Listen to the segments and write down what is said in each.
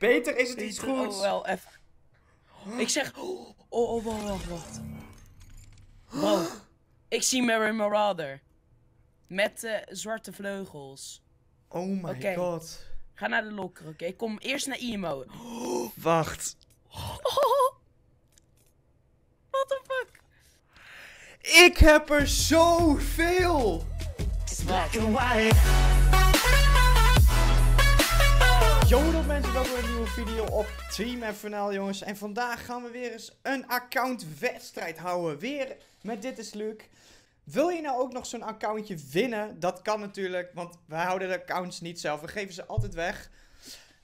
Peter, is het Peter, iets oh, goeds? Oh, wel even. Ik zeg... Oh, oh, wacht, wacht, Wow. Ik zie Mary Marauder. Met eh, zwarte vleugels. Oh my god. Ga naar de lokker, oké? Ik kom eerst naar IMO. wacht. Wat what the fuck? Ik heb er zoveel! It's Welkom bij een nieuwe video op Team FNL jongens. En vandaag gaan we weer eens een accountwedstrijd houden. Weer met Dit is Luc. Wil je nou ook nog zo'n accountje winnen? Dat kan natuurlijk, want wij houden de accounts niet zelf. We geven ze altijd weg.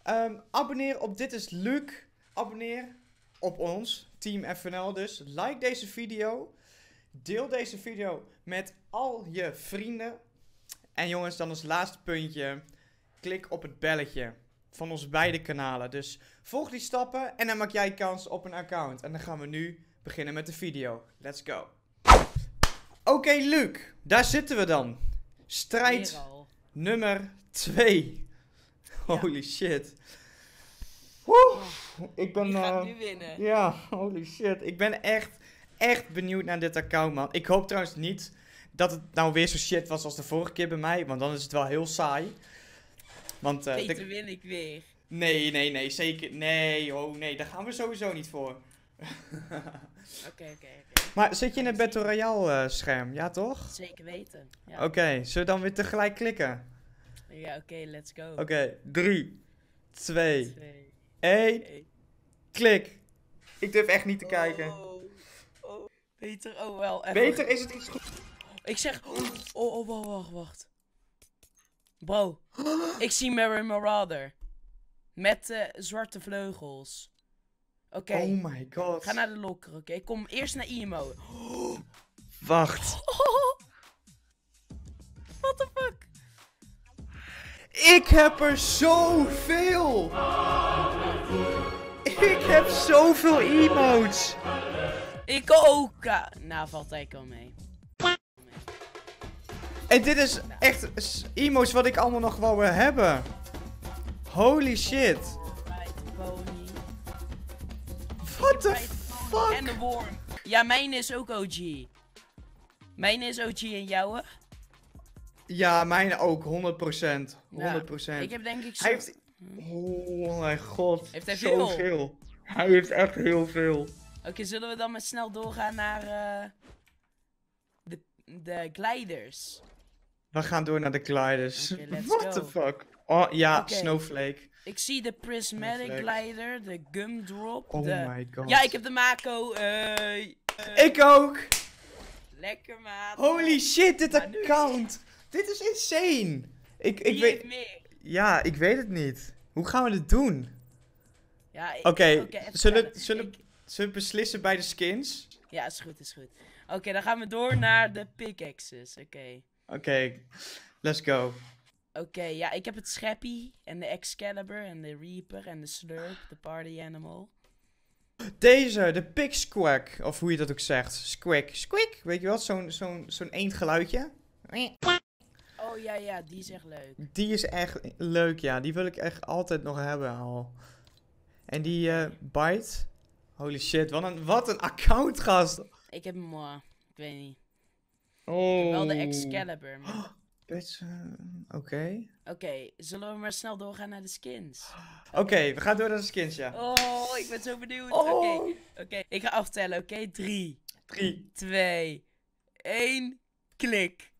Ehm, abonneer op Dit is Luc. Abonneer op ons, Team FNL dus. Like deze video. Deel deze video met al je vrienden. En jongens, dan als laatste puntje. Klik op het belletje van onze beide kanalen. Dus volg die stappen en dan maak jij kans op een account. En dan gaan we nu beginnen met de video. Let's go. Oké, okay, Luc, daar zitten we dan. Strijd nummer 2. Holy shit. Woe, oh. ik ben. Uh, nu winnen. Ja, holy shit. Ik ben echt, echt benieuwd naar dit account, man. Ik hoop trouwens niet dat het nou weer zo shit was als de vorige keer bij mij, want dan is het wel heel saai. Want, eh, win ik weer. Nee, nee, nee, zeker. Nee, oh nee, daar gaan we sowieso niet voor. Oké, oké, Maar zit je in het Battle Royale eh, scherm, ja toch? Zeker weten. Ja. Oké, okay, zullen we dan weer tegelijk klikken? Ja, oké, let's go. Oké, 3, 2, 1, klik. Ik durf echt niet te kijken. Oh. Beter, oh. oh wel. Beter is het iets goed. Ik zeg, oh, oh, oh wacht, wacht. Bro, ik zie Mary Marauder. Met uh, zwarte vleugels. Oké. Oh my god. Ga naar de lokker, oké? Kom eerst naar IMO. Wacht. What the fuck? Ik heb er zoveel! Ik heb zoveel emotes! Ik ook! Nou, valt hij al mee. En dit is echt emo's wat ik allemaal nog wou eh, hebben. Holy shit. What the fuck? En de Ja, mijn is ook OG. Mijn is OG en jouwe? Ja, mijn ook, 100%. 100%. ik heb denk ik zo... Hij heeft... Oh mijn god, heeft hij zoveel. Veel. Hij heeft echt heel veel. Oké, zullen we dan maar snel doorgaan naar... Eh, de, de gliders? We gaan door naar de gliders. Okay, What the fuck? Oh ja, Snowflake. Ik zie de Prismatic Glider, de Gumdrop. Oh de... my god. Ja, ik heb de Mako. Eh, eh. Ik ook! Lekker man. Holy shit, dit account. Dit is insane. Ik, ik weet... Ja, ik weet het niet. Hoe gaan we dit doen? Ja, Oké, zullen, zullen, zullen we beslissen bij de skins? Ja, is goed, is goed. Oké, dan gaan we door naar de pickaxes. Oké. Oké, let's go. Oké, ja, ik heb het Scheppy en de Excalibur en de Reaper en de Slurp, de Party Animal. Deze, de Pig Squack, of hoe je dat ook zegt. Squack, squick, weet je wat? Zo'n zo'n zo'n eendgeluidje. Oh ja, ja, die is echt leuk. Die is echt leuk, ja. Die wil ik echt altijd nog hebben al. En die uh, Bite. Holy shit, wat een, wat een account, gast. Ik heb hem, ik weet niet. Oh. Wel de oh. Excalibur. Eh, oké. Oké, zullen we maar snel doorgaan naar de skins? Oké, we gaan door naar de skins, ja. Oh, ik ben zo benieuwd. Oh. Oké, Oké, ik ga aftellen, oké? 3, 3, 2, 1, klik.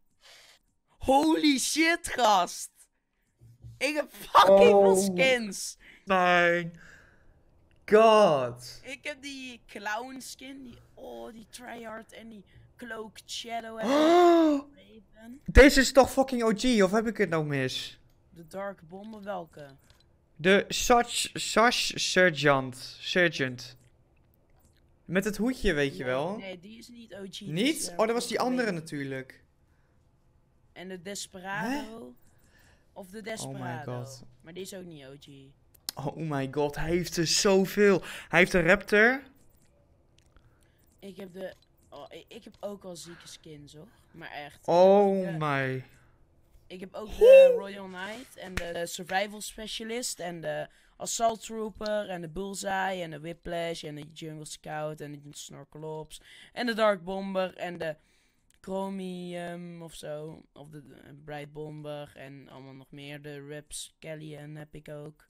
Holy shit, gast. Ik heb fucking veel oh. skins. Mijn god. Ik heb die clown skin, die, oh, die tryhard en die Cloak, Shadow Deze is toch fucking OG, of heb ik het nou mis? De Dark Bomben welke? De such such Sergeant. Sergeant. Met het hoedje, weet je wel. Nee, die is niet OG. Niet? Eh, oh, dat was die andere natuurlijk. En de Desperado. Of de Desperado. Oh my god. Maar die is ook niet OG. Oh my god, hij heeft er zoveel. Hij heeft een Raptor. Ik heb de Oh, ik, heb ook al zieke skins, hoor. Maar echt. Oh my. Ik heb ook de Royal Knight en de, Survival Specialist en de Assault Trooper en de Bullseye en de Whiplash en de Jungle Scout en de Snorkelops en de Dark Bomber en de Chromium of zo. Of de Bright Bomber en allemaal nog meer. De rips Kellyan heb ik ook.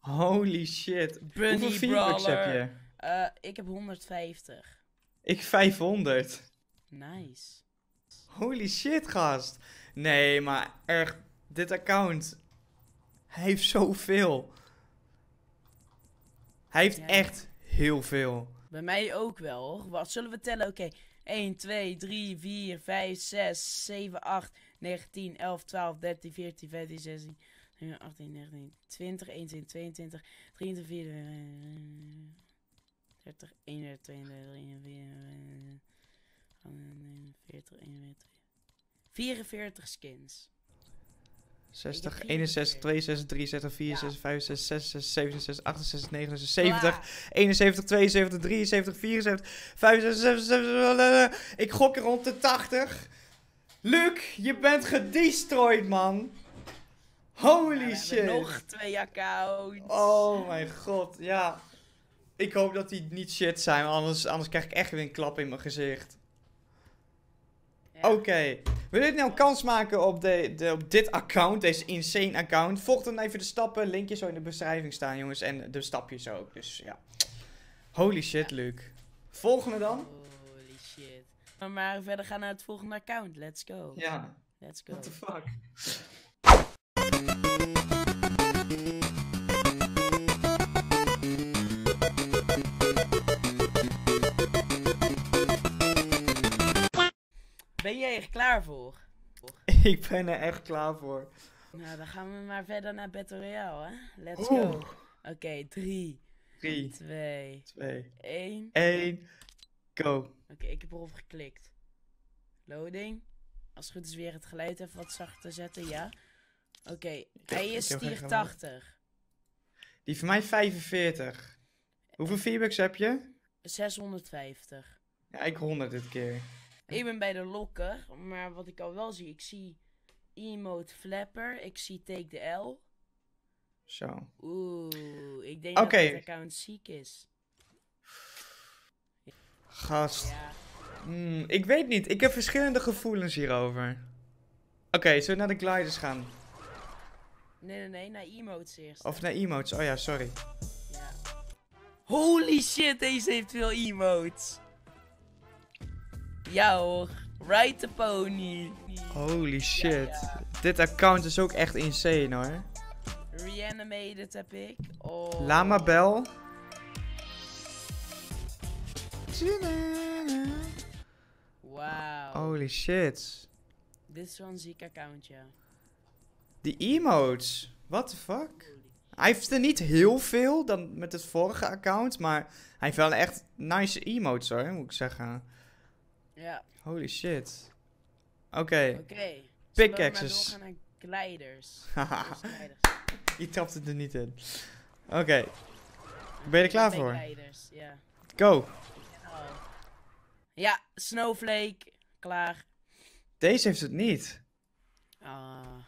Holy shit. Bunny Hoeveel Brawler. heb je? Eh, ik heb 150. Ik 500. Nice. Holy shit, gast. Nee, maar echt, dit account hij heeft zoveel. Hij heeft echt heel veel. Bij mij ook wel, hoor. Wat zullen we tellen? Oké. 1, 2, 3, 4, 5, 6, 7, 8, 9, 10, 11, 12, 13, 14, 15, 16, 18, 19, 20, 21, 22, 23, 24. 30, 31, 32, 33, 41, 44 skins. 60, 61, 62, 63, 64, 65, 66, 67, 68, 69, 70, 71, 72, 73, 74, 75, 76, Ik gok er rond de 80. Luc, je bent gedestroyed, man. Holy shit. nog twee accounts. Oh mijn god, ja. Ik hoop dat die niet shit zijn, anders, anders krijg ik echt weer een klap in mijn gezicht. Oké. Okay. Wil je nou kans maken op, de, de, op dit account, deze insane account? Volg dan even de stappen, linkje zo in de beschrijving staan, jongens. En de stapjes ook, dus ja. Holy shit, ja. Luke. Volgende dan? Holy shit. maar verder gaan naar het volgende account, let's go. Ja. Let's go. What the fuck? klaar voor. Ik ben er echt klaar voor. Nou, dan gaan we maar verder naar Battle Royale, hè? Let's go. Oké, 3. drie. 1. Twee. Go. Oké, ik heb erover geklikt. Loading. Als het goed is weer het geluid even wat zachter zetten, ja. Oké, hij is 80. Die van mij 45. Hoeveel v heb je? 650. Ja, ik 100 dit keer. Ik ben bij de lokker, maar wat ik al wel zie, ik zie emote flapper, ik zie take the L. Zo. Oeh, ik denk dat het account ziek is. Gast. Hmm, ik weet niet, ik heb verschillende gevoelens hierover. Oké, okay, zullen we naar de gliders gaan? Nee, nee, nee, naar emotes eerst. Of naar emotes, oh ja, sorry. Ja. Holy shit, deze heeft veel emotes. Ja hoor. Ride the pony. Holy shit. Dit account is ook echt insane hoor. Reanimated heb ik. Oh. Lama Wow. Holy shit. Dit is zo'n een ziek account, ja. Die emotes. What the fuck? Hij heeft er niet heel veel dan met het vorige account, maar hij heeft wel echt nice emotes hoor, moet ik zeggen. Ja. Holy shit. Oké. Okay. Oké. Okay. Pickaxes. We gaan naar Je trapt het er niet in. Oké. Ben je er klaar voor? Gliders, ja. Go. Ja, Snowflake. Klaar. Deze heeft het niet. Ah.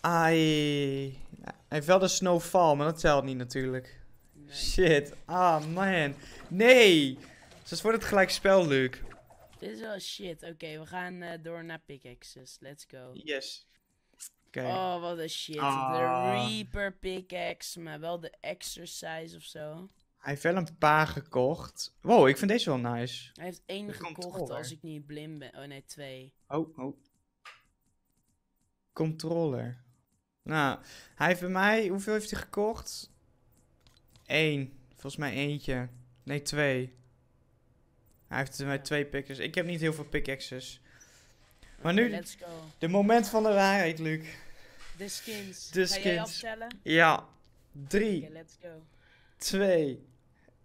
Ai. Hij heeft wel de snowfall, maar dat telt niet natuurlijk. Shit. Ah, man. Nee. Dus wordt het gelijkspel, spel Dit is wel shit. Oké, we gaan eh, door naar pickaxes. Let's go. Yes. Oh, wat een shit. De ah. Reaper pickaxe, maar wel de exercise of zo. Hij heeft wel een paar gekocht. Wow, ik vind deze wel nice. Hij heeft één gekocht als ik niet blind ben. Oh nee, twee. Oh, oh. Controller. Nou, hij heeft bij mij... Hoeveel heeft hij gekocht? Eén. Volgens mij eentje. Nee, twee. Hij heeft mij twee pickers. Ik heb niet heel veel pickaxes. Maar nu, de moment van de waarheid, Luc. De skins. De skins. Ga jij aftellen? Ja. Drie, twee,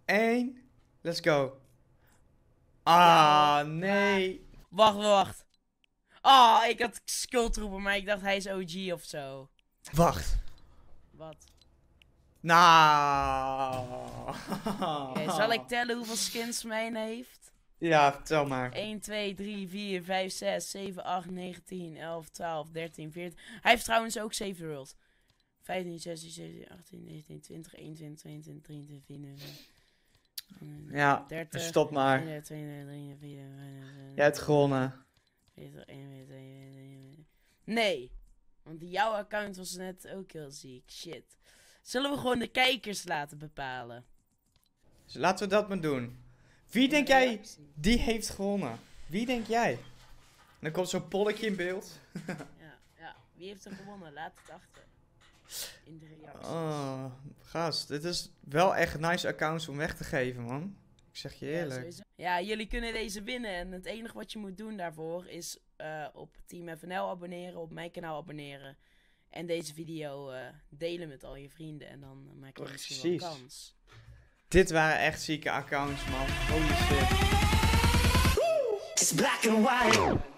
Eén. Let's go. Ah, nee. Wacht, wacht. Ah, oh, ik had skulltroepen, maar ik dacht hij is OG of zo. Wacht. Wat? Nou. zal ik tellen hoeveel skins mijn heeft? Ja, vertel maar. 1, 2, 3, 4, 5, 6, 7, 8, 9, 10, 11, 12, 13, 14. Hij heeft trouwens ook 7 worlds. 15, 16, 17, 18, 19, 20, 21, 22, 23, 24. Ja, 30, stop maar. 32, Jij hebt gewonnen. Nee, want jouw account was net ook heel ziek. Shit. Zullen we gewoon de kijkers laten bepalen? Dus laten we dat maar doen. Wie denk jij die heeft gewonnen? Wie denk jij? En dan komt zo'n polletje in beeld. ja, ja, wie heeft er gewonnen? Laat het achter. In de reacties. Oh, gast, dit is wel echt nice accounts om weg te geven, man. Ik zeg je eerlijk. Ja, jullie kunnen deze winnen. En het enige wat je moet doen daarvoor is eh, op Team FNL abonneren, op mijn kanaal abonneren. En deze video eh, delen met al je vrienden. En dan eh, maak je misschien wel kans. Dit waren echt zieke accounts, man. Holy shit. It's black and white.